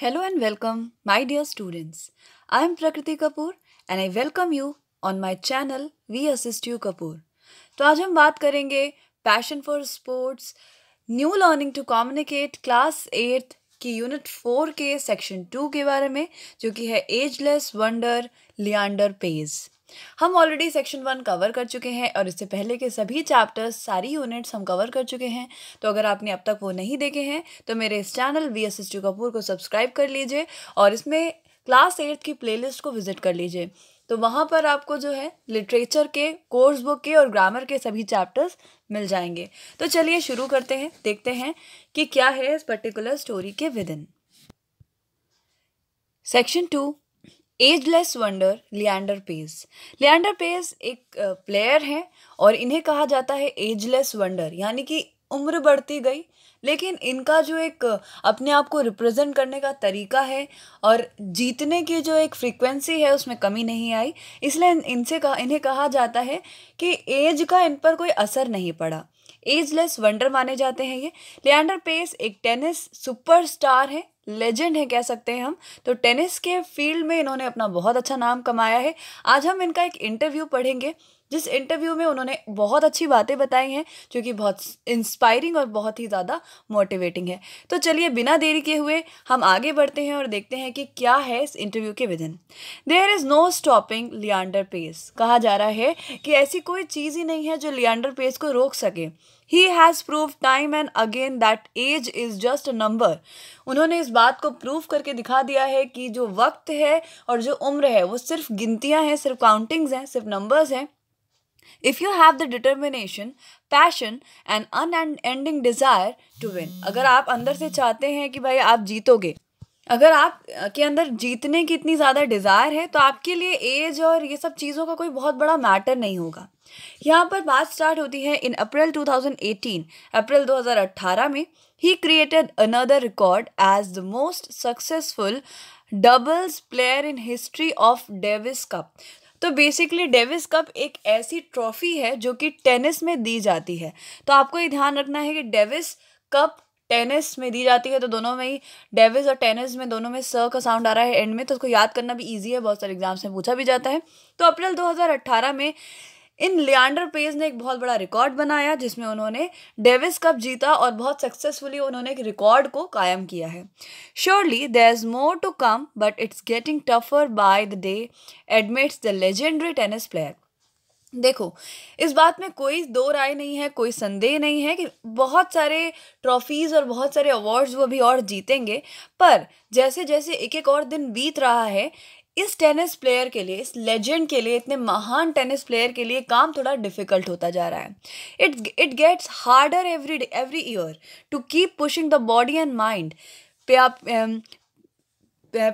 Hello and welcome my dear students I am Prakriti Kapoor and I welcome you on my channel we assist you Kapoor तो आज हम बात करेंगे passion for sports new learning to communicate class eight की unit four के section two के बारे में जो कि है एजलेस वंडर लियांडर पेज़ हम ऑलरेडी सेक्शन वन कवर कर चुके हैं और इससे पहले के सभी चैप्टर्स सारी यूनिट्स हम कवर कर चुके हैं तो अगर आपने अब तक वो नहीं देखे हैं तो मेरे इस channel V S S Kapoor को सब्सक्राइब कर लीजिए और इसमें क्लास एट्थ की प्लेलिस्ट को विजिट कर लीजिए तो वहाँ पर आपको जो है लिटरेचर के कोर्स बुक के और ग्रामर के सभी चैप्टर्स मिल जाएंगे तो चलिए शुरू करते हैं देखते हैं कि क्या है इस पर्टिकुलर स्टोरी के within section two ageless wonder Leander Paes Leander Paes एक प्लेयर हैं और इन्हें कहा जाता है एजलेस वंडर यानी कि उम्र बढ़ती गई लेकिन इनका जो एक अपने आप को रिप्रेजेंट करने का तरीका है और जीतने की जो एक फ्रीक्वेंसी है उसमें कमी नहीं आई इसलिए इनसे कहा इन्हें कहा जाता है कि एज का इन पर कोई असर नहीं पड़ा एजलेस वंडर माने जाते हैं ये लियांडर पेस एक टेनिस सुपरस्टार है लेजेंड है कह सकते हैं हम तो टेनिस के फील्ड में इन्होंने अपना बहुत अच्छा नाम कमाया है आज हम इनका एक इंटरव्यू पढ़ेंगे जिस इंटरव्यू में उन्होंने बहुत अच्छी बातें बताई हैं जो कि बहुत इंस्पायरिंग और बहुत ही ज़्यादा मोटिवेटिंग है तो चलिए बिना देरी के हुए हम आगे बढ़ते हैं और देखते हैं कि क्या है इस इंटरव्यू के within there is no stopping Leander Paes कहा जा रहा है कि ऐसी कोई चीज़ ही नहीं है जो लियांडर पेस को रोक सके ही has prove time and again that age is just a number उन्होंने इस बात को प्रूव करके दिखा दिया है कि जो वक्त है और जो उम्र है वो सिर्फ गिनतियाँ हैं सिर्फ काउंटिंग्स हैं सिर्फ नंबर्स हैं if you have the determination passion and unending desire to win अगर आप अंदर से चाहते हैं कि भाई आप जीतोगे अगर आप के अंदर जीतने की इतनी ज़्यादा डिज़ायर है तो आपके लिए एज और ये सब चीज़ों का कोई बहुत बड़ा मैटर नहीं होगा यहाँ पर बात स्टार्ट होती है इन अप्रैल 2018 अप्रैल 2018 में ही created another record as the most successful doubles player in history of Davis Cup तो बेसिकली डेविस कप एक ऐसी ट्रॉफी है जो कि टेनिस में दी जाती है तो आपको ये ध्यान रखना है कि डेविस कप टेनिस में दी जाती है तो दोनों में ही डेविस और टेनिस में दोनों में स का साउंड आ रहा है एंड में तो उसको याद करना भी ईजी है बहुत सारे एग्जाम्स में पूछा भी जाता है तो अप्रैल 2018 में इन लियांडर पेज ने एक बहुत बड़ा रिकॉर्ड बनाया जिसमें उन्होंने डेविस कप जीता और बहुत सक्सेसफुली उन्होंने एक रिकॉर्ड को कायम किया है surely there is more to come but it's getting tougher by the day admits the legendary tennis player देखो इस बात में कोई दो राय नहीं है कोई संदेह नहीं है कि बहुत सारे ट्रॉफीज़ और बहुत सारे अवार्ड्स वो भी और जीतेंगे पर जैसे जैसे एक एक और दिन बीत रहा है इस टेनिस प्लेयर के लिए इस लेजेंड के लिए इतने महान टेनिस प्लेयर के लिए काम थोड़ा डिफिकल्ट होता जा रहा है it it gets harder every every year to keep pushing the body and mind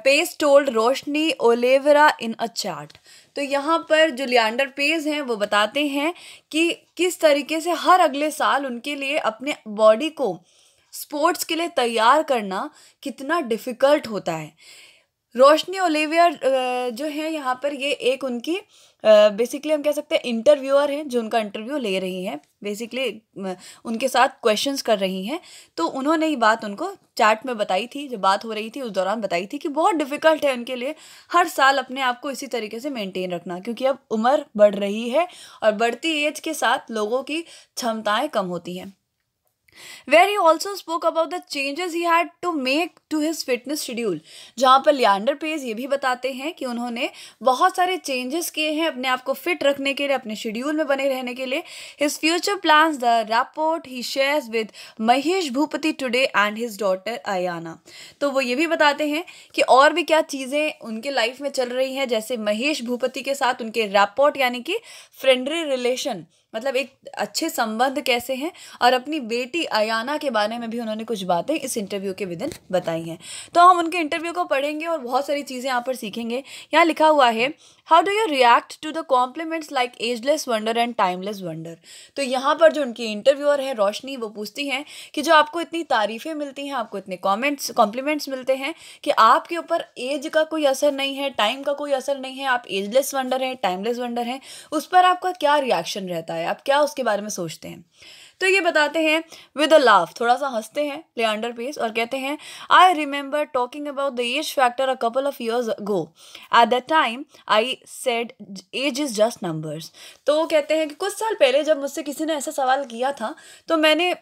Paes told Roshni Oliveira in a chat तो यहाँ पर जो लियांडर पेज हैं वो बताते हैं कि किस तरीके से हर अगले साल उनके लिए अपने बॉडी को स्पोर्ट्स के लिए तैयार करना कितना डिफ़िकल्ट होता है रोशनी ओलिवियर जो है यहाँ पर ये एक उनकी बेसिकली हम कह सकते हैं इंटरव्यूअर हैं जो उनका इंटरव्यू ले रही हैं बेसिकली उनके साथ क्वेश्चंस कर रही हैं तो उन्होंने ये बात उनको चैट में बताई थी जो बात हो रही थी उस दौरान बताई थी कि बहुत डिफ़िकल्ट है उनके लिए हर साल अपने आप को इसी तरीके से मेंटेन रखना क्योंकि अब उम्र बढ़ रही है और बढ़ती एज के साथ लोगों की क्षमताएँ कम होती हैं where he also spoke about the changes he had to make to his fitness schedule जहाँ पर लियांडर पेज ये भी बताते हैं कि उन्होंने बहुत सारे चेंजेस किए हैं अपने आप को फिट रखने के लिए अपने शेड्यूल में बने रहने के लिए his future plan the rapport he shares with Mahesh Bhupathi today and his daughter Aiyana तो वो ये भी बताते हैं कि और भी क्या चीज़ें उनके लाइफ में चल रही हैं जैसे महेश भूपति के साथ उनके रापोर्ट यानी कि फ्रेंडली रिलेशन मतलब एक अच्छे संबंध कैसे हैं और अपनी बेटी अयाना के बारे में भी उन्होंने कुछ बातें इस इंटरव्यू के विदिन बताई हैं तो हम उनके इंटरव्यू को पढ़ेंगे और बहुत सारी चीज़ें यहाँ पर सीखेंगे यहाँ लिखा हुआ है how do you react to the compliments like ageless wonder and timeless wonder तो यहाँ पर जो उनकी इंटरव्यूअर है रोशनी वो पूछती हैं कि जो आपको इतनी तारीफ़ें मिलती हैं आपको इतने कॉमेंट्स कॉम्प्लीमेंट्स मिलते हैं कि आपके ऊपर एज का कोई असर नहीं है टाइम का कोई असर नहीं है आप एजलेस वंडर हैं टाइमलेस वंडर हैं उस पर आपका क्या रिएक्शन रहता है है आप क्या उसके बारे में सोचते हैं तो ये बताते हैं विद अ लाफ थोड़ा सा हंसते हैं लियांडर पेस और कहते हैं I remember talking about the age factor a couple of years go at that time I said age is just numbers तो वो कहते हैं कि कुछ साल पहले जब मुझसे किसी ने ऐसा सवाल किया था तो मैंने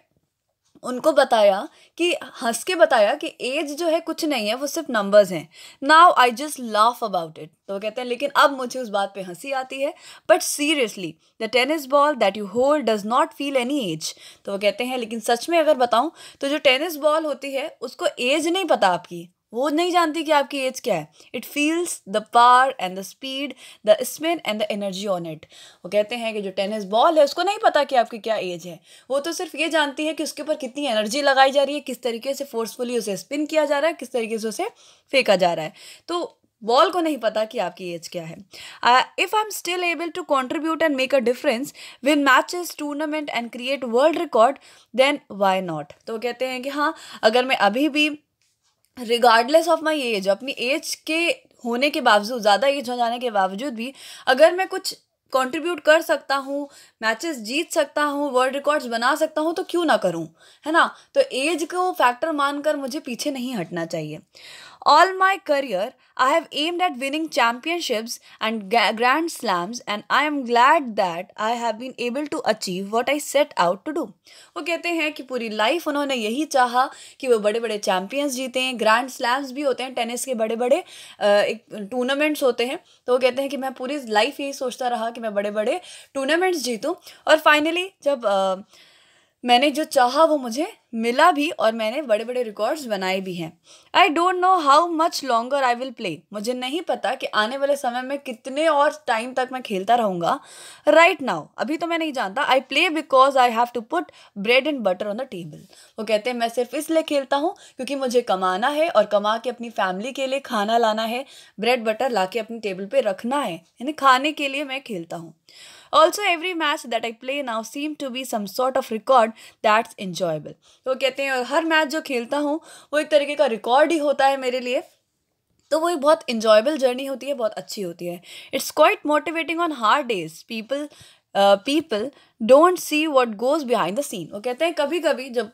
उनको बताया कि हंस के बताया कि एज जो है कुछ नहीं है वो सिर्फ नंबर्स हैं now I just laugh about it तो कहते हैं लेकिन अब मुझे उस बात पे हंसी आती है but seriously the tennis ball that you hold does not feel any age तो वो कहते हैं लेकिन सच में अगर बताऊँ तो जो टेनिस बॉल होती है उसको एज नहीं पता आपकी वो नहीं जानती कि आपकी एज क्या है it feels the power and the speed the spin and the energy on it वो कहते हैं कि जो टेनिस बॉल है उसको नहीं पता कि आपकी क्या एज है वो तो सिर्फ ये जानती है कि उसके ऊपर कितनी एनर्जी लगाई जा रही है किस तरीके से फोर्सफुली उसे स्पिन किया जा रहा है किस तरीके से उसे फेंका जा रहा है तो बॉल को नहीं पता कि आपकी एज क्या है if I am still able to contribute and make a difference win matches tournament and create world record then why not तो कहते हैं कि हाँ अगर मैं अभी भी रिगार्डलेस ऑफ माई एज अपनी एज के होने के बावजूद ज़्यादा एज हो जाने के बावजूद भी अगर मैं कुछ कंट्रीब्यूट कर सकता हूँ मैचेस जीत सकता हूँ वर्ल्ड रिकॉर्ड्स बना सकता हूँ तो क्यों ना करूँ है ना तो एज को फैक्टर मानकर मुझे पीछे नहीं हटना चाहिए All my career, I have aimed at winning championships and grand slams, and I am glad that I have been able to achieve what I set out to do. वो कहते हैं कि पूरी लाइफ उन्होंने यही चाहा कि वो बड़े बड़े चैम्पियंस जीते हैं ग्रैंड स्लैम्स भी होते हैं टेनिस के बड़े बड़े एक टूर्नामेंट्स होते हैं तो वो कहते हैं कि मैं पूरी लाइफ यही सोचता रहा कि मैं बड़े बड़े टूर्नामेंट्स जीतूँ और फाइनली जब आ, मैंने जो चाहा वो मुझे मिला भी और मैंने बड़े बड़े रिकॉर्ड्स बनाए भी हैं I don't know how much longer I will play मुझे नहीं पता कि आने वाले समय में कितने और टाइम तक मैं खेलता रहूँगा राइट नाउ अभी तो मैं नहीं जानता I play because I have to put bread and butter on the table वो कहते हैं मैं सिर्फ इसलिए खेलता हूँ क्योंकि मुझे कमाना है और कमा के अपनी फैमिली के लिए खाना लाना है ब्रेड बटर ला के अपने टेबल पर रखना है यानी खाने के लिए मैं खेलता हूँ also every match that I play now seem to be some sort of record that's enjoyable वो कहते हैं और हर मैच जो खेलता हूँ वो एक तरीके का रिकॉर्ड ही होता है मेरे लिए तो वो एक बहुत इंजॉयबल जर्नी होती है बहुत अच्छी होती है it's quite motivating on hard days people people don't see what goes behind the scene वो कहते हैं कभी कभी जब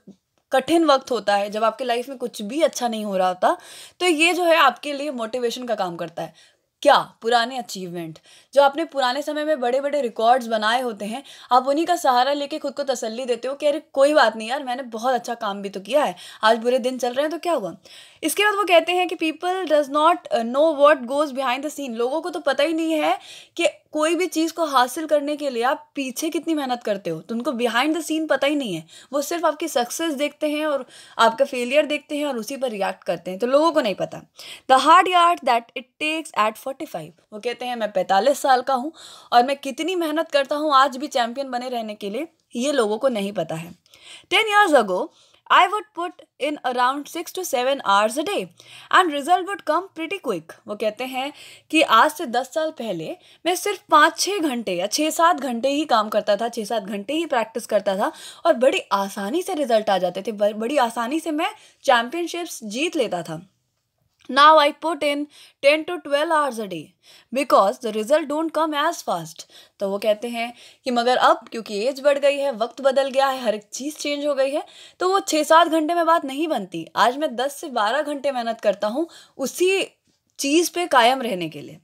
कठिन वक्त होता है जब आपके लाइफ में कुछ भी अच्छा नहीं हो रहा होता तो ये जो है आपके लिए मोटिवेशन का काम करता है क्या पुराने अचीवमेंट जो आपने पुराने समय में बड़े बड़े रिकॉर्ड्स बनाए होते हैं आप उन्हीं का सहारा लेके खुद को तसल्ली देते हो कि अरे कोई बात नहीं यार मैंने बहुत अच्छा काम भी तो किया है आज बुरे दिन चल रहे हैं तो क्या हुआ इसके बाद वो कहते हैं कि people does not know what goes behind the scene लोगों को तो पता ही नहीं है कि कोई भी चीज़ को हासिल करने के लिए आप पीछे कितनी मेहनत करते हो तो उनको बिहाइंड द सीन पता ही नहीं है वो सिर्फ आपकी सक्सेस देखते हैं और आपका फेलियर देखते हैं और उसी पर रिएक्ट करते हैं तो लोगों को नहीं पता the hard yard that it takes at forty five वो कहते हैं मैं पैंतालीस साल का हूँ और मैं कितनी मेहनत करता हूँ आज भी चैम्पियन बने रहने के लिए ये लोगों को नहीं पता है ten years ago I would put in around six to seven hours a day and result would come pretty quick. वो कहते हैं कि आज से दस साल पहले मैं सिर्फ पाँच छः घंटे या छः सात घंटे ही काम करता था छः सात घंटे ही प्रैक्टिस करता था और बड़ी आसानी से रिजल्ट आ जाते थे बड़ी आसानी से मैं चैम्पियनशिप्स जीत लेता था now i put in 10 to 12 hours a day because the result don't come as fast तो वो कहते हैं कि मगर अब क्योंकि एज बढ़ गई है वक्त बदल गया है हर एक चीज़ चेंज हो गई है तो वो छः सात घंटे में बात नहीं बनती आज मैं दस से बारह घंटे मेहनत करता हूँ उसी चीज़ पे कायम रहने के लिए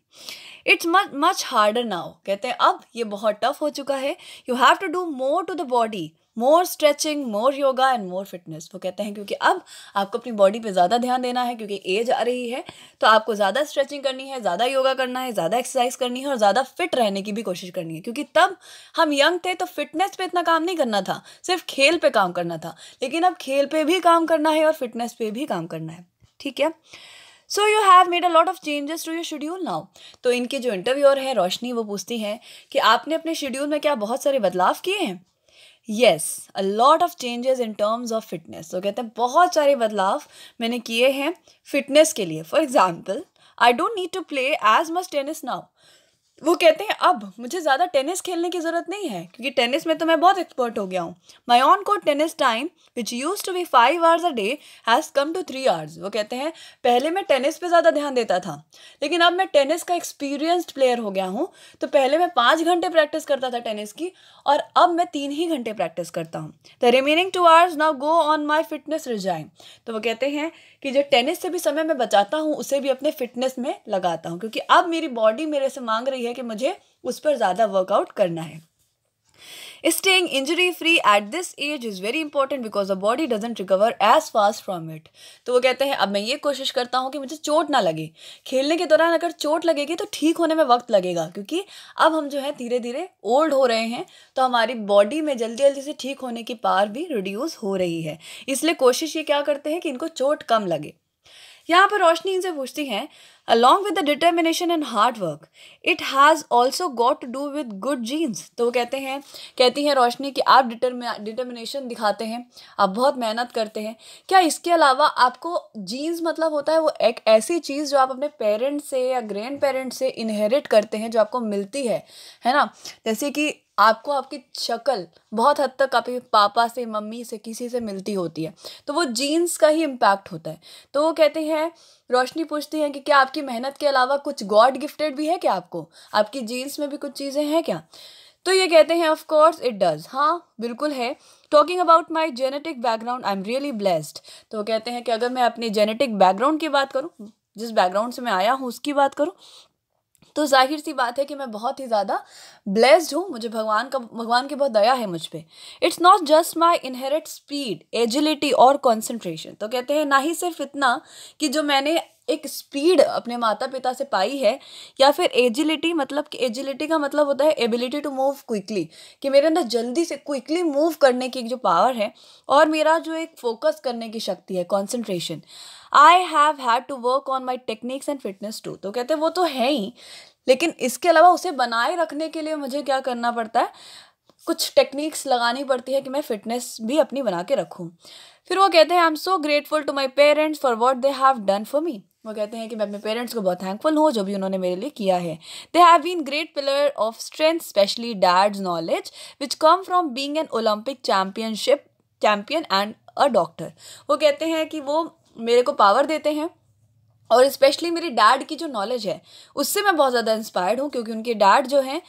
it's much much harder now कहते हैं अब ये बहुत टफ हो चुका है you have to do more to the body more stretching more yoga and more fitness वो कहते हैं क्योंकि अब आपको अपनी बॉडी पे ज़्यादा ध्यान देना है क्योंकि एज आ रही है तो आपको ज़्यादा स्ट्रेचिंग करनी है ज़्यादा योगा करना है ज़्यादा एक्सरसाइज करनी है और ज़्यादा फिट रहने की भी कोशिश करनी है क्योंकि तब हम यंग थे तो फिटनेस पे इतना काम नहीं करना था सिर्फ खेल पे काम करना था लेकिन अब खेल पे भी काम करना है और फिटनेस पे भी काम करना है ठीक है so you have made a lot of changes to your schedule now तो इनके जो इंटरव्यूअर है रोशनी वो पूछती हैं कि आपने अपने शेड्यूल में क्या बहुत सारे बदलाव किए हैं yes a lot of changes in terms of fitness तो कहते हैं बहुत सारे बदलाव मैंने किए हैं फिटनेस के लिए for example I don't need to play as much tennis now वो कहते हैं अब मुझे ज़्यादा टेनिस खेलने की ज़रूरत नहीं है क्योंकि टेनिस में तो मैं बहुत एक्सपर्ट हो गया हूँ my on court tennis time which use to be five hours a day has come to three hours वो कहते हैं पहले मैं टेनिस पे ज़्यादा ध्यान देता था लेकिन अब मैं टेनिस का एक्सपीरियंस्ड प्लेयर हो गया हूँ तो पहले मैं पाँच घंटे प्रैक्टिस करता था टेनिस की और अब मैं तीन ही घंटे प्रैक्टिस करता हूँ the remaining two hours now go on my fitness regime तो वो कहते हैं कि जो टेनिस से भी समय मैं बचाता हूँ उसे भी अपने फिटनेस में लगाता हूँ क्योंकि अब मेरी बॉडी मेरे से मांग रही रही है कि मुझे उस पर ज़्यादा वर्कआउट करना है staying injury free at this age is very important because the body doesn't recover as fast from it तो वो कहते हैं अब मैं ये कोशिश करता हूँ कि मुझे चोट ना लगे खेलने के दौरान अगर चोट लगेगी तो ठीक होने में वक्त लगेगा क्योंकि अब हम जो है धीरे धीरे ओल्ड हो रहे हैं तो हमारी बॉडी में जल्दी जल्दी से ठीक होने की पार भी रिड्यूस हो रही है इसलिए कोशिश ये क्या करते हैं कि इनको चोट कम लगे यहाँ पर रोशनी इनसे पूछती हैं along with the determination and hard work it has also got to do with good genes तो कहते हैं कहती हैं रोशनी कि आप डिटर्मिनेशन दिखाते हैं आप बहुत मेहनत करते हैं क्या इसके अलावा आपको जीन्स मतलब होता है वो एक ऐसी चीज़ जो आप अपने पेरेंट्स से या ग्रैंड पेरेंट्स से इनहेरिट करते हैं जो आपको मिलती है है ना जैसे कि आपको आपकी शक्ल बहुत हद तक आपके पापा से मम्मी से किसी से मिलती होती है तो वो जीन्स का ही इम्पैक्ट होता है तो वो कहते हैं रोशनी पूछती हैं कि क्या आपकी मेहनत के अलावा कुछ गॉड गिफ्टेड भी है क्या आपको आपकी जीन्स में भी कुछ चीज़ें हैं क्या तो ये कहते हैं ऑफ कोर्स इट डज हाँ बिल्कुल है talking about my genetic background I am really blessed तो कहते हैं कि अगर मैं अपनी जेनेटिक बैकग्राउंड की बात करूँ जिस बैकग्राउंड से मैं आया हूँ उसकी बात करूँ तो जाहिर सी बात है कि मैं बहुत ही ज़्यादा ब्लेस्ड हूँ मुझे भगवान का भगवान की बहुत दया है मुझ पर it's not just my inherit speed agility और कॉन्सेंट्रेशन तो कहते हैं ना ही सिर्फ इतना कि जो मैंने एक स्पीड अपने माता पिता से पाई है या फिर एजिलिटी मतलब कि एजिलिटी का मतलब होता है एबिलिटी टू मूव क्विकली कि मेरे अंदर जल्दी से क्विकली मूव करने की जो पावर है और मेरा जो एक फोकस करने की शक्ति है concentration I have had to work on my techniques and fitness too तो कहते हैं वो तो है ही लेकिन इसके अलावा उसे बनाए रखने के लिए मुझे क्या करना पड़ता है कुछ टेक्निक्स लगानी पड़ती है कि मैं फिटनेस भी अपनी बना के रखूँ फिर वो कहते हैं I am so grateful to my parents for what they have done for me वो कहते हैं कि मैं अपने पेरेंट्स को बहुत थैंकफुल हूँ जो भी उन्होंने मेरे लिए किया है they have been great pillar of strength specially dad's knowledge which come from being an Olympic championship champion and a doctor वो कहते हैं कि वो मेरे को पावर देते हैं और स्पेशली मेरे डैड की जो नॉलेज है उससे मैं बहुत ज़्यादा इंस्पायर्ड हूँ क्योंकि उनके डैड जो हैं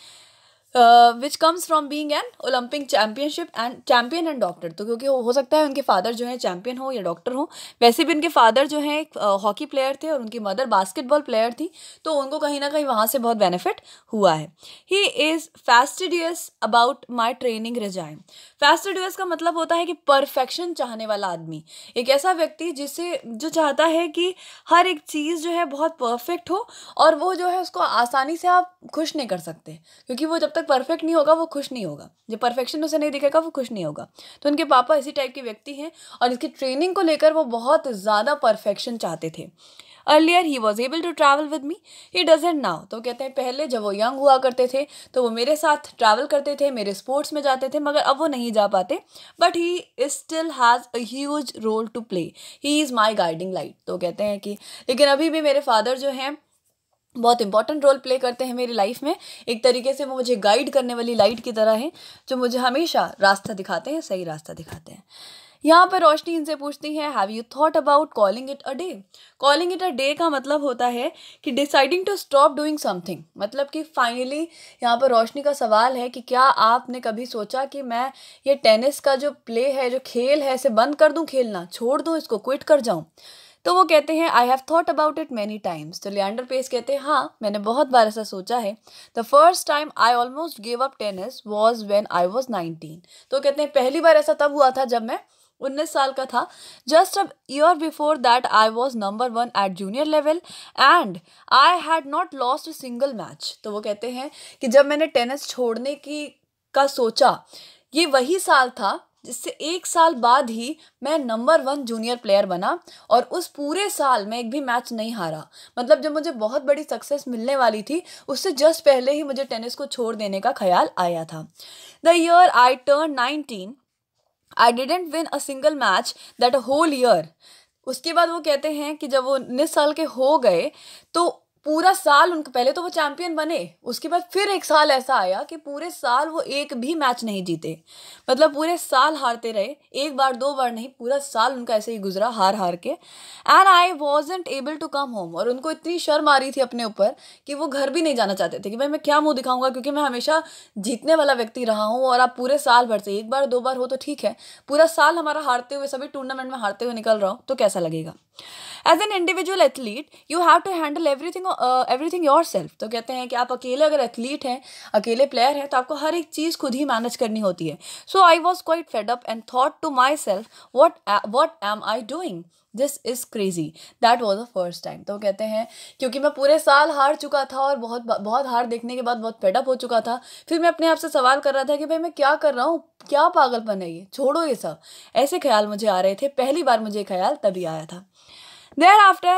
which comes from being an Olympic championship and champion and doctor तो क्योंकि हो सकता है उनके फादर जो है चैम्पियन हो या डॉक्टर हो वैसे भी उनके फादर जो है हॉकी प्लेयर थे और उनकी मदर बास्केटबॉल प्लेयर थी तो उनको कहीं ना कहीं वहाँ से बहुत बेनिफिट हुआ है he is fastidious about my training regime fastidious का मतलब होता है कि परफेक्शन चाहने वाला आदमी एक ऐसा व्यक्ति जिसे जो चाहता है कि हर एक चीज़ जो है बहुत परफेक्ट हो और वो जो है उसको आसानी से आप खुश नहीं कर सकते क्योंकि वो जब तक परफेक्ट नहीं होगा वो खुश नहीं होगा जब परफेक्शन उसे नहीं दिखेगा वो खुश नहीं होगा तो उनके पापा इसी टाइप के व्यक्ति हैं और इसकी ट्रेनिंग को लेकर वो बहुत ज़्यादा परफेक्शन चाहते थे earlier he was able to travel with me he doesn't now तो कहते हैं पहले जब वो यंग हुआ करते थे तो वो मेरे साथ ट्रैवल करते थे मेरे स्पोर्ट्स में जाते थे मगर अब वो नहीं जा पाते but he still has a huge role to play he is my guiding light तो कहते हैं कि लेकिन अभी भी मेरे फादर जो हैं बहुत इंपॉर्टेंट रोल प्ले करते हैं मेरी लाइफ में एक तरीके से वो मुझे गाइड करने वाली लाइट की तरह है जो मुझे हमेशा रास्ता दिखाते हैं सही रास्ता दिखाते हैं यहाँ पर रोशनी इनसे पूछती है have you thought about calling it a day calling it a day का मतलब होता है कि deciding to stop doing something मतलब कि फाइनली यहाँ पर रोशनी का सवाल है कि क्या आपने कभी सोचा कि मैं ये टेनिस का जो प्ले है जो खेल है इसे बंद कर दूँ खेलना छोड़ दूँ इसको क्विट कर जाऊँ तो वो कहते हैं I have thought about it many times तो लियांडर पेस कहते हैं हाँ मैंने बहुत बार ऐसा सोचा है the first time I almost give up tennis was when I was nineteen तो कहते हैं पहली बार ऐसा तब हुआ था जब मैं उन्नीस साल का था just a year before that I was number one at junior level and I had not lost single match तो वो कहते हैं कि जब मैंने टेनिस छोड़ने की का सोचा ये वही साल था जिससे एक साल बाद ही मैं नंबर वन जूनियर प्लेयर बना और उस पूरे साल में एक भी मैच नहीं हारा मतलब जब मुझे बहुत बड़ी सक्सेस मिलने वाली थी उससे जस्ट पहले ही मुझे टेनिस को छोड़ देने का ख्याल आया था the year I turn nineteen I didn't win a single match that a whole year उसके बाद वो कहते हैं कि जब वो उन्नीस साल के हो गए तो पूरा साल उनके पहले तो वो चैंपियन बने उसके बाद फिर एक साल ऐसा आया कि पूरे साल वो एक भी मैच नहीं जीते मतलब पूरे साल हारते रहे एक बार दो बार नहीं पूरा साल उनका ऐसे ही गुजरा हार हार के and I wasn't able to come home और उनको इतनी शर्म आ रही थी अपने ऊपर कि वो घर भी नहीं जाना चाहते थे कि भाई मैं क्या मुँह दिखाऊंगा क्योंकि मैं हमेशा जीतने वाला व्यक्ति रहा हूँ और आप पूरे साल भर से एक बार दो बार हो तो ठीक है पूरा साल हमारा हारते हुए सभी टूर्नामेंट में हारते हुए निकल रहा हूँ तो कैसा लगेगा as an individual athlete you have to handle everything everything yourself तो कहते हैं कि आप अकेले अगर एथलीट हैं अकेले प्लेयर हैं तो आपको हर एक चीज़ खुद ही मैनेज करनी होती है so I was quite fed up and thought to myself what what am I doing this is crazy that was a first time तो कहते हैं क्योंकि मैं पूरे साल हार चुका था और बहुत बहुत हार देखने के बाद बहुत फेडअप हो चुका था फिर मैं अपने आप से सवाल कर रहा था कि भाई मैं क्या कर रहा हूँ क्या पागलपन है ये छोड़ो ये सब ऐसे ख्याल मुझे आ रहे थे पहली बार मुझे ख्याल तभी आया था there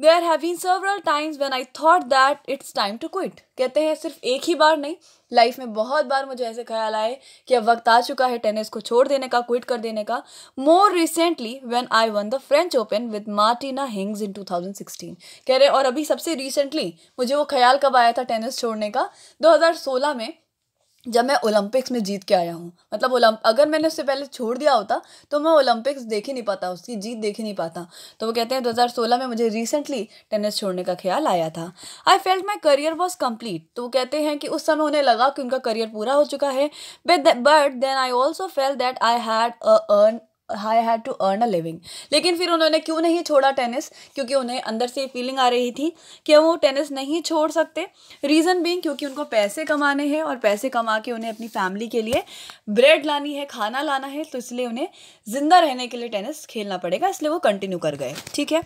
there have been several times when I thought that it's time to quit कहते हैं सिर्फ एक ही बार नहीं लाइफ में बहुत बार मुझे ऐसे ख्याल आए कि अब वक्त आ चुका है टेनिस को छोड़ देने का क्विट कर देने का more recently when I won the French Open with Martina Hingis in two thousand sixteen कह रहे और अभी सबसे रिसेंटली मुझे वो ख्याल कब आया था टेनिस छोड़ने का दो हजार सोलह में जब मैं ओलंपिक्स में जीत के आया हूँ मतलब ओलंप अगर मैंने उससे पहले छोड़ दिया होता तो मैं ओलंपिक्स देख ही नहीं पाता उसकी जीत देख ही नहीं पाता तो वो कहते हैं 2016 में मुझे रिसेंटली टेनिस छोड़ने का ख्याल आया था I felt my career was complete तो वो कहते हैं कि उस समय उन्हें लगा कि उनका करियर पूरा हो चुका है but but then I also felt that I had earn I had to earn a living लेकिन फिर उन्होंने क्यों नहीं छोड़ा टेनिस क्योंकि उन्हें अंदर से फीलिंग आ रही थी कि वो टेनिस नहीं छोड़ सकते रीज़न बींग क्योंकि उनको पैसे कमाने हैं और पैसे कमा के उन्हें अपनी फैमिली के लिए ब्रेड लानी है खाना लाना है तो इसलिए उन्हें ज़िंदा रहने के लिए टेनिस खेलना पड़ेगा इसलिए वो कंटिन्यू कर गए ठीक है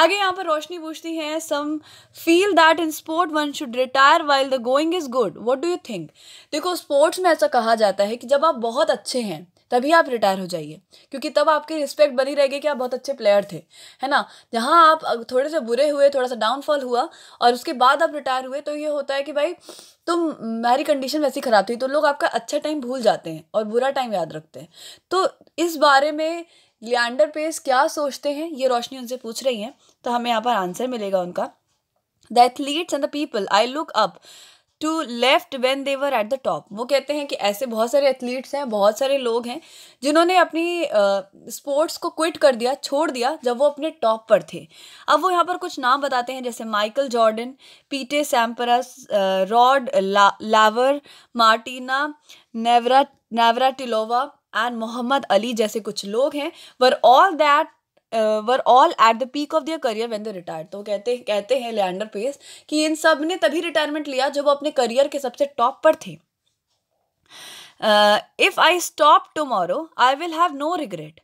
आगे यहाँ पर रोशनी पूछती है some feel that in sport one should retire while the going is good what do you think देखो स्पोर्ट्स में ऐसा कहा जाता है कि जब आप बहुत अच्छे हैं तभी आप रिटायर हो जाइए क्योंकि तब आपकी रिस्पेक्ट बनी रहेगी कि आप बहुत अच्छे प्लेयर थे है ना जहाँ आप थोड़े से बुरे हुए थोड़ा सा डाउनफॉल हुआ और उसके बाद आप रिटायर हुए तो ये होता है कि भाई तुम मेरी कंडीशन वैसी ख़राब थी तो लोग आपका अच्छा टाइम भूल जाते हैं और बुरा टाइम याद रखते हैं तो इस बारे में लियांडर पेस क्या सोचते हैं ये रोशनी उनसे पूछ रही है तो हमें यहाँ पर आंसर मिलेगा उनका the athletes and the people I look up to left when they were at the top वो कहते हैं कि ऐसे बहुत सारे एथलीट्स हैं बहुत सारे लोग हैं जिन्होंने अपनी स्पोर्ट्स uh, को क्विट कर दिया छोड़ दिया जब वो अपने टॉप पर थे अब वो यहाँ पर कुछ नाम बताते हैं जैसे Michael Jordan Pete Sampras Rod Laver Martina Navratilova Navratilova and Muhammad Ali जैसे कुछ लोग हैं पर all that were all at the peak of their career when they retire तो कहते कहते हैं लियांडर पेस कि इन सब ने तभी रिटायरमेंट लिया जब वो अपने करियर के सबसे टॉप पर थे if I stop tomorrow I will have no regret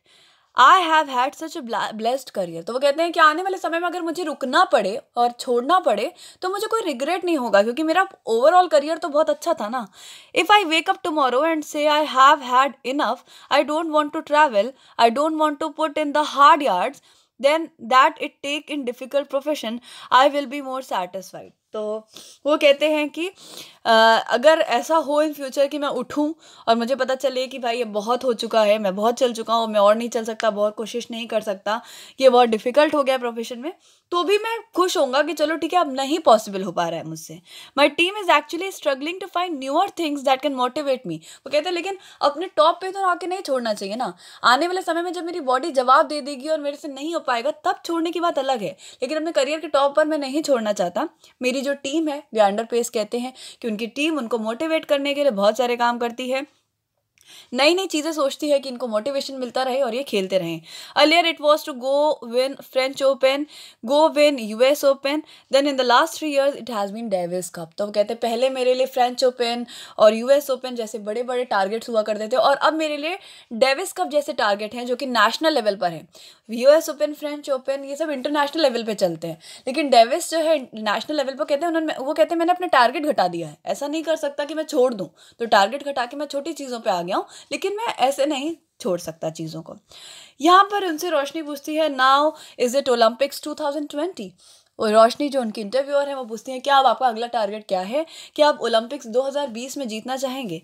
I have had such blessed career तो वो कहते हैं कि आने वाले समय में अगर मुझे रुकना पड़े और छोड़ना पड़े तो मुझे कोई रिग्रेट नहीं होगा क्योंकि मेरा ओवरऑल करियर तो बहुत अच्छा था ना if I wake up tomorrow and say I have had enough I don't want to travel I don't want to put in the hard yards then that it take in difficult profession I will be more satisfied तो वो कहते हैं कि आ, अगर ऐसा हो in future कि मैं उठूं और मुझे पता चले कि भाई ये बहुत हो चुका है मैं बहुत चल चुका हूँ मैं और नहीं चल सकता बहुत कोशिश नहीं कर सकता ये बहुत डिफ़िकल्ट हो गया प्रोफेशन में तो भी मैं खुश होऊंगा कि चलो ठीक है अब नहीं पॉसिबल हो पा रहा है मुझसे my team is actually struggling to find newer things that can motivate me वो कहते हैं लेकिन अपने टॉप पे तो आके नहीं छोड़ना चाहिए ना आने वाले समय में जब मेरी बॉडी जवाब दे देगी और मेरे से नहीं हो पाएगा तब छोड़ने की बात अलग है लेकिन अपने करियर के टॉप पर मैं नहीं छोड़ना चाहता मेरी जो टीम है वे अंडर पेस कहते हैं कि उनकी टीम उनको मोटिवेट करने के लिए बहुत सारे काम करती है नई नई चीज़ें सोचती है कि इनको मोटिवेशन मिलता रहे और ये खेलते रहें earlier it was to go win French Open go win US Open then in the last three years it has been Davis Cup तो वो कहते हैं पहले मेरे लिए फ्रेंच ओपन और यूएस ओपन जैसे बड़े बड़े टारगेट्स हुआ करते थे और अब मेरे लिए डेविस कप जैसे टारगेट हैं जो कि नेशनल लेवल पर हैं यूएस ओपन फ्रेंच ओपन ये सब इंटरनेशनल लेवल पर चलते हैं लेकिन डेविस जो है नेशनल लेवल पर कहते हैं उन्होंने वो कहते हैं मैंने अपना टारगेट घटा दिया है ऐसा नहीं कर सकता कि मैं छोड़ दूँ तो टारगेट घटा के मैं छोटी चीज़ों पर आ गया गया हूँ लेकिन मैं ऐसे नहीं छोड़ सकता चीज़ों को यहाँ पर उनसे रोशनी पूछती है नाउ इज़ इट ओलंपिक्स 2020 और रोशनी जो उनकी इंटरव्यूअर है वो पूछती हैं क्या अब आपका अगला टारगेट क्या है कि आप ओलंपिक्स 2020 में जीतना चाहेंगे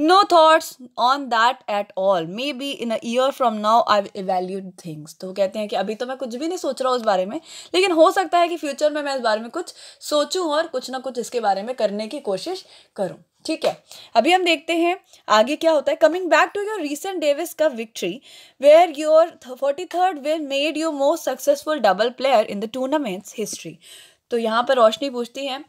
no thoughts on that at all maybe in a year from now I evaluate things तो वो कहते हैं कि अभी तो मैं कुछ भी नहीं सोच रहा हूँ उस बारे में लेकिन हो सकता है कि फ्यूचर में मैं इस बारे में कुछ सोचूँ और कुछ ना कुछ इसके बारे में करने की कोशिश करूँ ठीक है अभी हम देखते हैं आगे क्या होता है coming back to your recent Davis Cup victory where your forty third will made you most successful double player in the tournament's history तो यहाँ पर रोशनी पूछती है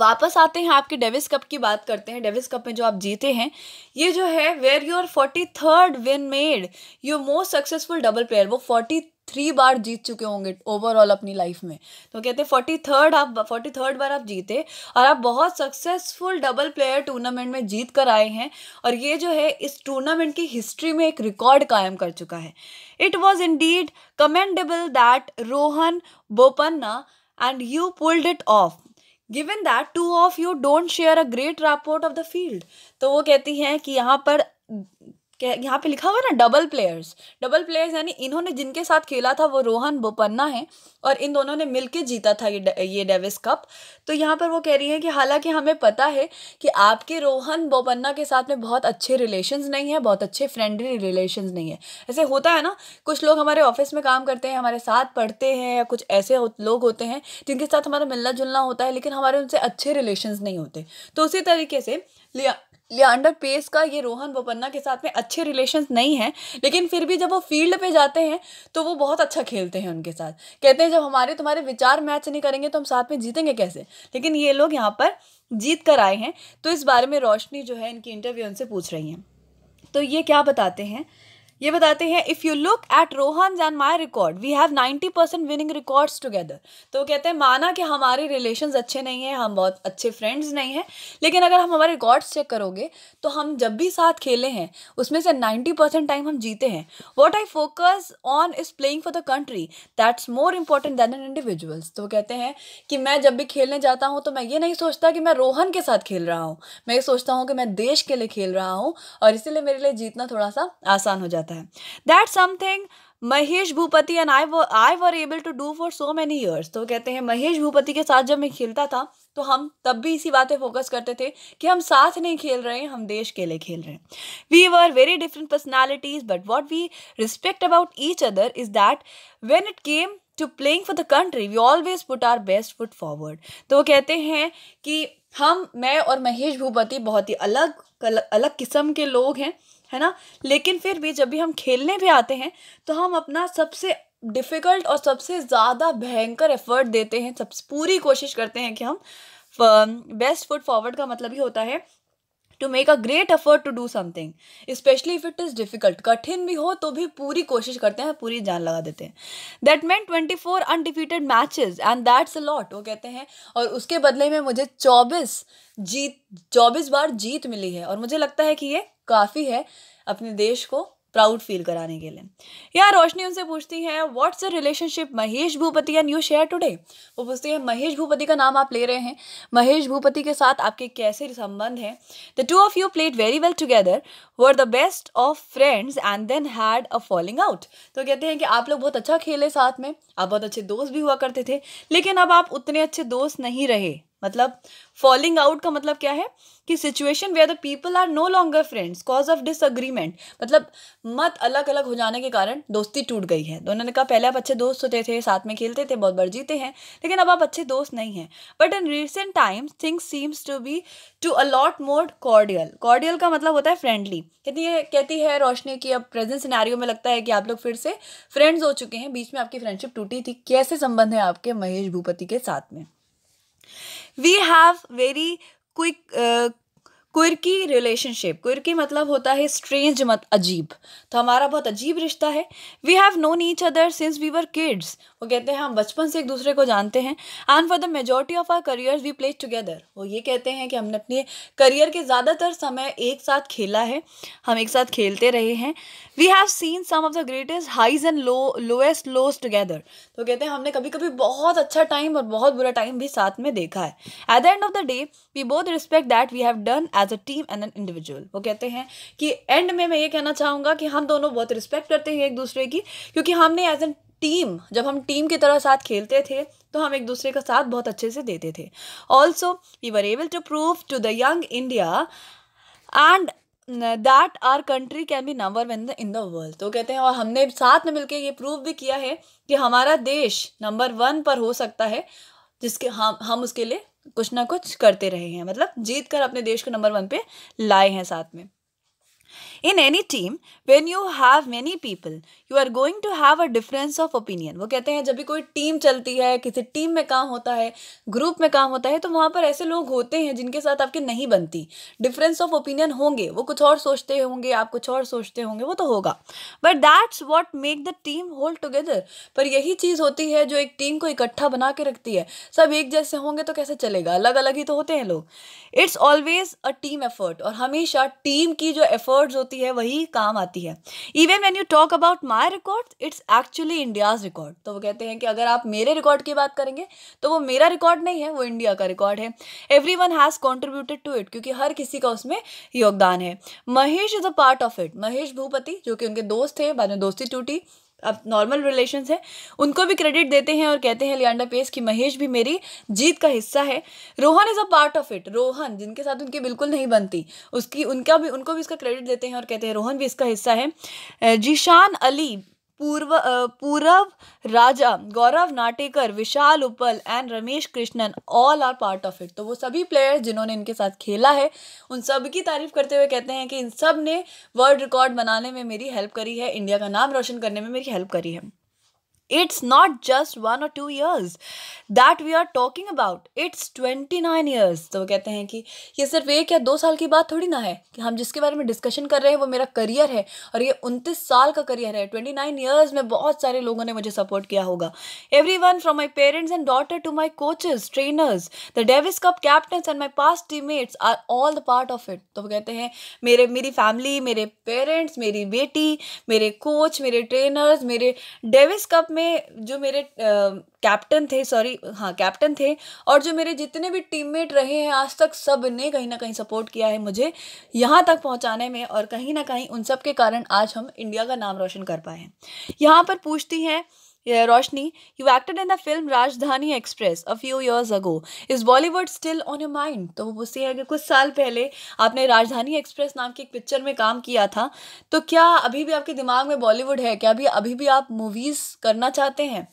वापस आते हैं आपके डेविस कप की बात करते हैं डेविस कप में जो आप जीते हैं ये जो है where your forty third win made your most successful double player वो फोर्टी थ्री बार जीत चुके होंगे ओवरऑल अपनी लाइफ में तो कहते हैं फोर्टी थर्ड आप फोर्टी थर्ड बार आप जीते और आप बहुत सक्सेसफुल डबल प्लेयर टूर्नामेंट में जीत कर आए हैं और ये जो है इस टूर्नामेंट की हिस्ट्री में एक रिकॉर्ड कायम कर चुका है it was indeed commendable that Rohan Bopanna and you pulled it off given that two of you don't share a great rapport off the field तो वो कहती हैं कि यहाँ पर यहाँ पे लिखा हुआ ना डबल प्लेयर्स डबल प्लेयर्स यानी इन्होंने जिनके साथ खेला था वो रोहन बोपन्ना है और इन दोनों ने मिलके जीता था ये ये डेविस कप तो यहाँ पर वो कह रही है कि हालांकि हमें पता है कि आपके रोहन बोपन्ना के साथ में बहुत अच्छे रिलेशंस नहीं है बहुत अच्छे फ्रेंडली रिलेशन नहीं है ऐसे होता है ना कुछ लोग हमारे ऑफिस में काम करते हैं हमारे साथ पढ़ते हैं या कुछ ऐसे हो लोग होते हैं जिनके साथ हमारा मिलना जुलना होता है लेकिन हमारे उनसे अच्छे रिलेशन नहीं होते तो उसी तरीके से लिया लियांडर पेस का ये रोहन बोपन्ना के साथ में अच्छे रिलेशन नहीं हैं लेकिन फिर भी जब वो फील्ड पे जाते हैं तो वो बहुत अच्छा खेलते हैं उनके साथ कहते हैं जब हमारे तुम्हारे विचार मैच नहीं करेंगे तो हम साथ में जीतेंगे कैसे लेकिन ये लोग यहाँ पर जीत कर आए हैं तो इस बारे में रोशनी जो है इनकी इंटरव्यू उनसे पूछ रही हैं तो ये क्या बताते हैं ये बताते हैं if you look at Rohan and my record we have ninety percent winning records together तो कहते हैं माना कि हमारे रिलेशन अच्छे नहीं हैं हम बहुत अच्छे फ्रेंड्स नहीं हैं लेकिन अगर हम हमारे रिकॉर्ड्स चेक करोगे तो हम जब भी साथ खेले हैं उसमें से नाइन्टी परसेंट टाइम हम जीते हैं what I focus on is playing for the country that's more important than an individuals तो कहते हैं कि मैं जब भी खेलने जाता हूँ तो मैं ये नहीं सोचता कि मैं रोहन के साथ खेल रहा हूँ मैं ये सोचता हूँ कि मैं देश के लिए खेल रहा हूँ और इसीलिए मेरे लिए जीतना थोड़ा सा आसान हो जाता है जाता है that something Mahesh Bhupathi and I I were able to do for so many years तो कहते हैं महेश भूपति के साथ जब मैं खेलता था तो हम तब भी इसी बात पे फोकस करते थे कि हम साथ नहीं खेल रहे हैं हम देश के लिए खेल रहे हैं we were very different personalities but what we respect about each other is that when it came to playing for the country we always put our best foot forward तो वो कहते हैं कि हम मैं और महेश भूपति बहुत ही अलग अलग किस्म के लोग हैं है ना लेकिन फिर भी जब भी हम खेलने भी आते हैं तो हम अपना सबसे डिफ़िकल्ट और सबसे ज़्यादा भयंकर एफर्ट देते हैं सब पूरी कोशिश करते हैं कि हम बेस्ट फुट फॉरवर्ड का मतलब ही होता है to make a great effort to do something specially if it is difficult कठिन भी हो तो भी पूरी कोशिश करते हैं पूरी जान लगा देते हैं that man twenty four undefeated matches and that's a lot वो कहते हैं और उसके बदले में मुझे चौबीस जीत चौबीस बार जीत मिली है और मुझे लगता है कि ये काफ़ी है अपने देश को प्राउड फील कराने के लिए यहाँ रोशनी उनसे पूछती है what's the relationship Mahesh Bhupathi and you share today वो पूछती है महेश भूपति का नाम आप ले रहे हैं महेश भूपति के साथ आपके कैसे संबंध हैं the two of you played very well together were the best of friends and then had a falling out तो कहते हैं कि आप लोग बहुत अच्छा खेले साथ में आप बहुत अच्छे दोस्त भी हुआ करते थे लेकिन अब आप उतने अच्छे दोस्त नहीं रहे मतलब फॉलिंग आउट का मतलब क्या है कि situation where the people are no longer friends cause of disagreement मतलब मत अलग अलग हो जाने के कारण दोस्ती टूट गई है दोनों ने कहा पहले आप अच्छे दोस्त होते थे साथ में खेलते थे बहुत बार जीते हैं लेकिन अब आप अच्छे दोस्त नहीं हैं but in recent times things seems to be to a lot more cordial cordial का मतलब होता है फ्रेंडली कहती है कहती है रोशनी की अब प्रेजेंट सिनारियों में लगता है कि आप लोग फिर से फ्रेंड्स हो चुके हैं बीच में आपकी फ्रेंडशिप टूटी थी कैसे संबंध है आपके महेश भूपति के साथ में we have very quick uh, quirky relationship quirky मतलब होता है स्ट्रेंज मत अजीब तो हमारा बहुत अजीब रिश्ता है we have known each other since we were kids वो कहते हैं हम बचपन से एक दूसरे को जानते हैं and for the majority of our career we play together वो ये कहते हैं कि हमने अपने करियर के ज़्यादातर समय एक साथ खेला है हम एक साथ खेलते रहे हैं we have seen some of the greatest highs and low lowest lows together तो कहते हैं हमने कभी कभी बहुत अच्छा टाइम और बहुत बुरा टाइम भी साथ में देखा है at the end of the day we both respect that we have done as as a team and an individual वो कहते हैं कि एंड में मैं ये कहना चाहूँगा कि हम दोनों बहुत रिस्पेक्ट करते हैं एक दूसरे की क्योंकि हमने एज एन टीम जब हम टीम की तरह साथ खेलते थे तो हम एक दूसरे का साथ बहुत अच्छे से देते थे also we were able to prove to the young India and that our country can be number one in the world तो कहते हैं और हमने साथ में मिलकर ये प्रूव भी किया है कि हमारा देश नंबर वन पर हो सकता है जिसके हम हम उसके लिए कुछ ना कुछ करते रहे हैं मतलब जीत कर अपने देश को नंबर वन पे लाए हैं साथ में in any team when you have many people you are going to have a difference of opinion वो कहते हैं जब भी कोई टीम चलती है किसी टीम में काम होता है ग्रुप में काम होता है तो वहाँ पर ऐसे लोग होते हैं जिनके साथ आपके नहीं बनती डिफरेंस ऑफ ओपिनियन होंगे वो कुछ और सोचते होंगे आप कुछ और सोचते होंगे वो तो होगा but that's what make the team hold together पर यही चीज़ होती है जो एक टीम को इकट्ठा बना के रखती है सब एक जैसे होंगे तो कैसे चलेगा अलग अलग ही तो होते हैं लोग it's always a team effort और हमेशा टीम की जो एफर्ट्स होती होती है वही काम आती है even when you talk about my record it's actually India's record तो वो कहते हैं कि अगर आप मेरे रिकॉर्ड की बात करेंगे तो वो मेरा रिकॉर्ड नहीं है वो इंडिया का रिकॉर्ड है everyone has contributed to it क्योंकि हर किसी का उसमें योगदान है Mahesh is a part of it Mahesh Bhupathi जो कि उनके दोस्त थे बाद में दोस्ती टूटी अब नॉर्मल रिलेशन है उनको भी क्रेडिट देते हैं और कहते हैं लियांडा पेस कि महेश भी मेरी जीत का हिस्सा है Rohan is a part of it Rohan जिनके साथ उनकी बिल्कुल नहीं बनती उसकी उनका भी उनको भी इसका क्रेडिट देते हैं और कहते हैं रोहन भी इसका हिस्सा है जीशान अली पूर्व पूर्व राजा गौरव Natekar Vishal Uppal and Ramesh Krishnan all are part of it तो वो सभी प्लेयर्स जिन्होंने इनके साथ खेला है उन सब की तारीफ करते हुए कहते हैं कि इन सब ने वर्ल्ड रिकॉर्ड बनाने में मेरी हेल्प करी है इंडिया का नाम रोशन करने में मेरी हेल्प करी है It's not just one or two years that we are talking about it's twenty nine years तो वो कहते हैं कि ये सिर्फ एक या दो साल की बात थोड़ी ना है कि हम जिसके बारे में डिस्कशन कर रहे हैं वो मेरा करियर है और ये उनतीस साल का करियर है ट्वेंटी नाइन ईयर्स में बहुत सारे लोगों ने मुझे सपोर्ट किया होगा everyone from my parents and daughter to my coaches trainers the Davis Cup captains and my past teammates are all the part of it तो वो कहते हैं मेरे मेरी फैमिली मेरे पेरेंट्स मेरी बेटी मेरे कोच मेरे ट्रेनर्स मेरे डेविस कप में जो मेरे कैप्टन थे सॉरी हाँ कैप्टन थे और जो मेरे जितने भी टीममेट रहे हैं आज तक सब ने कहीं ना कहीं सपोर्ट किया है मुझे यहाँ तक पहुँचाने में और कहीं ना कहीं उन सब के कारण आज हम इंडिया का नाम रोशन कर पाए हैं यहाँ पर पूछती हैं Yeah, Roshni, you acted in the film Rajdhani Express a few years ago. Is Bollywood still on your mind? तो उससे अगर कुछ साल पहले आपने राजधानी एक्सप्रेस नाम की एक पिक्चर में काम किया था तो क्या अभी भी आपके दिमाग में बॉलीवुड है क्या अभी अभी भी आप मूवीज़ करना चाहते हैं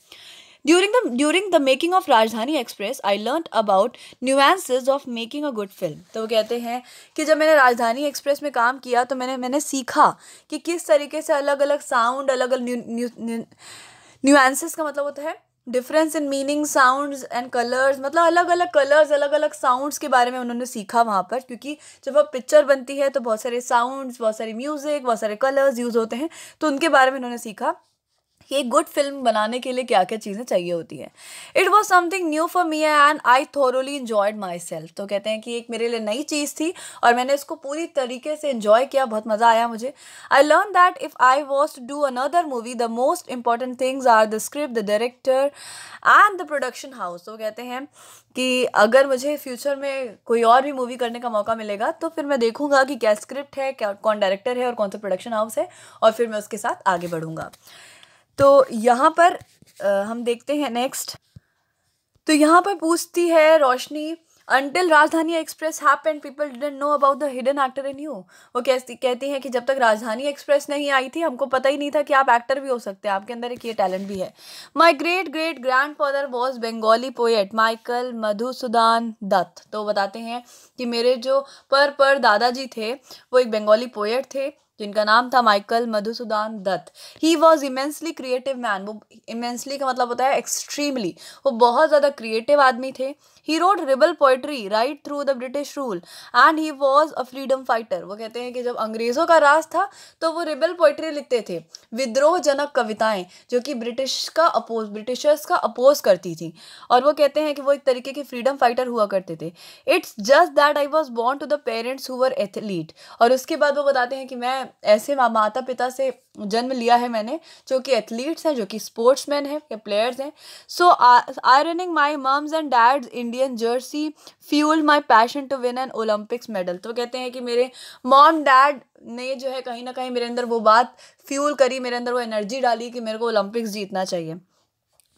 During the during the making of Rajdhani Express, I learnt about nuances of making a good film. तो वो कहते हैं कि जब मैंने राजधानी एक्सप्रेस में काम किया तो मैंने मैंने सीखा कि किस तरीके से अलग अलग साउंड अलग अलग न्यूएंसेस का मतलब होता है difference in meaning sounds and colours मतलब अलग अलग कलर्स अलग अलग साउंड्स के बारे में उन्होंने सीखा वहाँ पर क्योंकि जब वह पिक्चर बनती है तो बहुत सारे साउंड्स बहुत सारे म्यूज़िक बहुत सारे कलर्स यूज़ होते हैं तो उनके बारे में उन्होंने सीखा कि एक गुड फिल्म बनाने के लिए क्या क्या चीज़ें चाहिए होती हैं it was something new for me and I thoroughly enjoyed myself तो कहते हैं कि एक मेरे लिए नई चीज़ थी और मैंने इसको पूरी तरीके से इन्जॉय किया बहुत मज़ा आया मुझे I learn that if I was to do another movie the most important things are the script the director and the production house तो कहते हैं कि अगर मुझे फ्यूचर में कोई और भी मूवी करने का मौका मिलेगा तो फिर मैं देखूंगा कि क्या स्क्रिप्ट है क्या कौन डायरेक्टर है और कौन सा प्रोडक्शन हाउस है और फिर मैं उसके साथ आगे बढ़ूंगा तो यहाँ पर आ, हम देखते हैं नेक्स्ट तो यहाँ पर पूछती है रोशनी अनटिल राजधानी एक्सप्रेस हैप and people didn't know about the hidden actor in you वो कहती कहती हैं कि जब तक राजधानी एक्सप्रेस नहीं आई थी हमको पता ही नहीं था कि आप एक्टर भी हो सकते हैं आपके अंदर एक ये टैलेंट भी है my great great grandfather was Bengali poet Michael Madhusudan Dutt तो बताते हैं कि मेरे जो पर पर दादाजी थे वो एक बंगाली पोएट थे जिनका तो नाम था Michael Madhusudan Dutt he was immensely creative man वो इमेंसली का मतलब होता है एक्सट्रीमली वो बहुत ज़्यादा क्रिएटिव आदमी थे he wrote rebel poetry right through the British rule and he was a freedom fighter वो कहते हैं कि जब अंग्रेज़ों का राज था तो वो रिबल पोइट्री लिखते थे विद्रोहजनक कविताएं जो कि ब्रिटिश का अपोज ब्रिटिशर्स का अपोज करती थी और वो कहते हैं कि वो एक तरीके के फ्रीडम फाइटर हुआ करते थे it's just that I was born to the parents who're athlete और उसके बाद वो बताते हैं कि मैं ऐसे माता पिता से जन्म लिया है मैंने जो कि एथलीट्स हैं जो कि स्पोर्ट्समैन हैं या प्लेयर्स हैं so I running my mum's and dad's Indian jersey fuel my passion to win an Olympics medal तो कहते हैं कि मेरे मॉम डैड ने जो है कहीं ना कहीं मेरे अंदर वो बात फ्यूल करी मेरे अंदर वो एनर्जी डाली कि मेरे को ओलंपिक्स जीतना चाहिए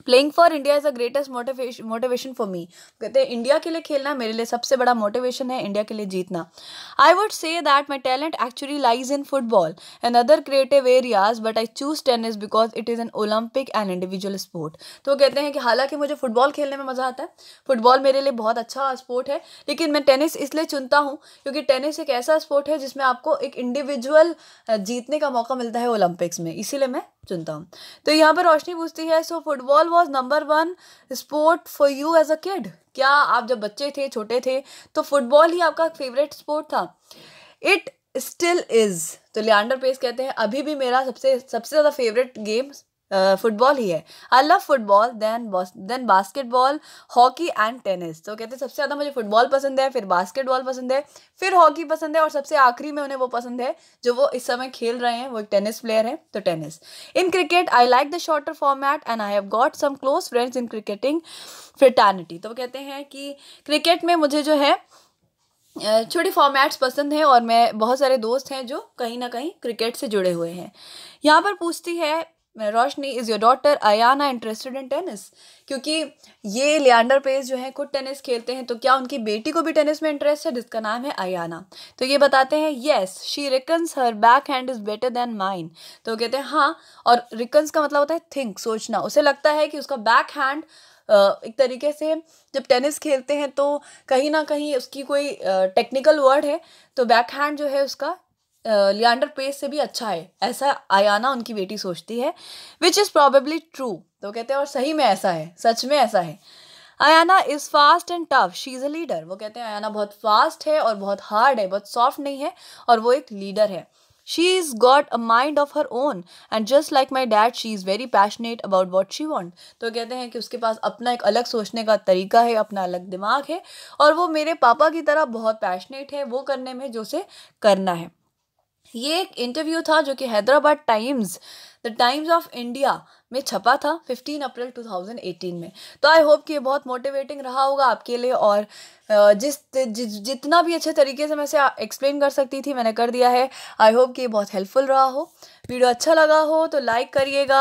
playing for India is the greatest motivation motivation for me कहते हैं इंडिया के लिए खेलना मेरे लिए सबसे बड़ा मोटिवेशन है इंडिया के लिए जीतना I would say that my talent actually lies in football and other creative areas but I choose tennis because it is an Olympic and individual sport तो कहते हैं कि हालांकि मुझे फुटबॉल खेलने में मज़ा आता है फुटबॉल मेरे लिए बहुत अच्छा स्पोर्ट है लेकिन मैं टेनिस इसलिए चुनता हूँ क्योंकि टेनिस एक ऐसा स्पोर्ट है जिसमें आपको एक इंडिविजुअल जीतने का मौका मिलता है ओलंपिक्स में इसीलिए मैं चुनता हूँ तो यहाँ पर रोशनी पूछती है so football was number one sport for you as a kid क्या आप जब बच्चे थे छोटे थे तो फुटबॉल ही आपका फेवरेट स्पोर्ट था इट स्टिल इज़ तो लियांडर पेस कहते हैं अभी भी मेरा सबसे सबसे ज़्यादा फेवरेट गेम फुटबॉल ही है I love football then then basketball hockey and tennis तो कहते हैं सबसे ज़्यादा मुझे फुटबॉल पसंद है फिर बास्केटबॉल पसंद है फिर हॉकी पसंद है और सबसे आखिरी में उन्हें वो पसंद है जो वो इस समय खेल रहे हैं वो एक टेनिस प्लेयर है तो tennis in cricket I like the shorter format and I have got some close friends in cricketing fraternity तो वो कहते हैं कि क्रिकेट में मुझे जो है छोटे फॉर्मेट्स पसंद हैं और मैं बहुत सारे दोस्त हैं जो कहीं ना कहीं क्रिकेट से जुड़े हुए हैं यहाँ पर पूछती है Roshni is your daughter Ayana interested in tennis क्योंकि ये लियांडर पेज जो है खुद टेनिस खेलते हैं तो क्या उनकी बेटी को भी टेनिस में इंटरेस्ट है जिसका नाम है अयाना तो ये बताते हैं yes she reckons her back hand is better than mine तो कहते हैं हाँ और रिकन्स का मतलब होता है थिंक सोचना उसे लगता है कि उसका बैक हैंड एक तरीके से जब टेनिस खेलते हैं तो कहीं ना कहीं उसकी कोई टेक्निकल वर्ड है तो बैक हैंड जो है उसका लियांडर पेस से भी अच्छा है ऐसा आयाना उनकी बेटी सोचती है विच इज़ प्रॉबेबली ट्रू तो कहते हैं और सही में ऐसा है सच में ऐसा है Ayana is fast and tough she is a leader वो कहते हैं आयाना बहुत फास्ट है और बहुत हार्ड है बहुत सॉफ्ट नहीं है और वो एक लीडर है she is got a mind of her own and just like my dad she is very passionate about what she want तो कहते हैं कि उसके पास अपना एक अलग सोचने का तरीका है अपना अलग दिमाग है और वो मेरे पापा की तरह बहुत पैशनेट है वो करने में जो उसे करना है ये एक इंटरव्यू था जो कि Hyderabad Times the Times of India में छपा था 15 अप्रैल 2018 में तो आई होप कि ये बहुत मोटिवेटिंग रहा होगा आपके लिए और जिस जि, जितना भी अच्छे तरीके से मैं इसे एक्सप्लेन कर सकती थी मैंने कर दिया है आई होप कि ये बहुत हेल्पफुल रहा हो वीडियो अच्छा लगा हो तो लाइक करिएगा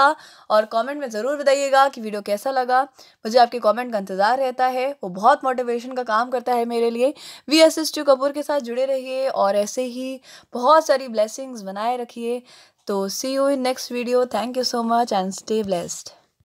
और कमेंट में ज़रूर बताइएगा कि वीडियो कैसा लगा मुझे आपके कमेंट का इंतज़ार रहता है वो बहुत मोटिवेशन का काम करता है मेरे लिए V S S two Kapoor के साथ जुड़े रहिए और ऐसे ही बहुत सारी ब्लेसिंग्स बनाए रखिए तो see you in next video thank you so much and stay blessed